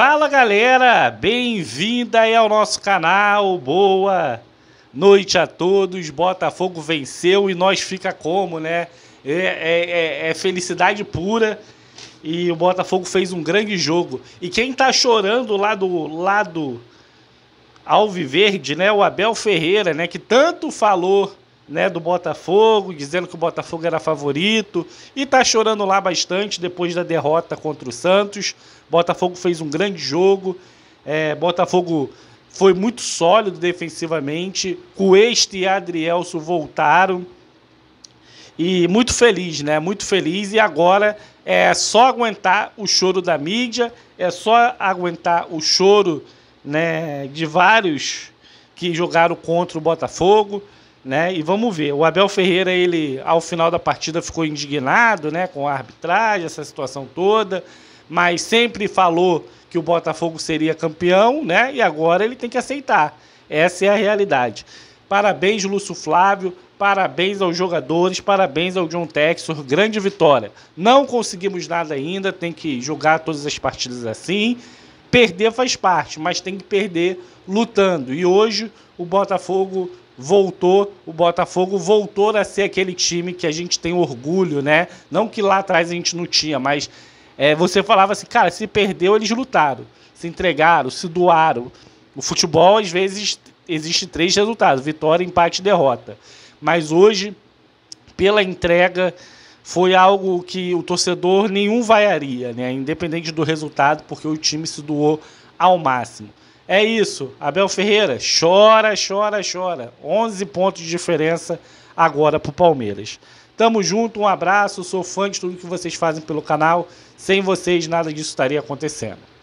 Fala galera, bem-vinda aí ao nosso canal, boa noite a todos. Botafogo venceu e nós fica como, né? É, é, é, é felicidade pura e o Botafogo fez um grande jogo. E quem tá chorando lá do lado alviverde, né? O Abel Ferreira, né? Que tanto falou né, do Botafogo, dizendo que o Botafogo era favorito e tá chorando lá bastante depois da derrota contra o Santos. Botafogo fez um grande jogo. É, Botafogo foi muito sólido defensivamente. Cuesta e Adrielso voltaram. E muito feliz, né? Muito feliz. E agora é só aguentar o choro da mídia, é só aguentar o choro né, de vários que jogaram contra o Botafogo né? E vamos ver. O Abel Ferreira, ele, ao final da partida, ficou indignado, né? Com a arbitragem, essa situação toda, mas sempre falou que o Botafogo seria campeão, né? E agora ele tem que aceitar. Essa é a realidade. Parabéns, Lúcio Flávio. Parabéns aos jogadores, parabéns ao John Texor, grande vitória. Não conseguimos nada ainda, tem que jogar todas as partidas assim. Perder faz parte, mas tem que perder lutando. E hoje o Botafogo voltou, o Botafogo voltou a ser aquele time que a gente tem orgulho, né? Não que lá atrás a gente não tinha, mas é, você falava assim, cara, se perdeu, eles lutaram, se entregaram, se doaram. O futebol, às vezes, existe três resultados: vitória, empate e derrota. Mas hoje, pela entrega, foi algo que o torcedor nenhum vaiaria, né? independente do resultado, porque o time se doou ao máximo. É isso, Abel Ferreira, chora, chora, chora. 11 pontos de diferença agora para o Palmeiras. Tamo junto, um abraço, sou fã de tudo que vocês fazem pelo canal. Sem vocês, nada disso estaria acontecendo.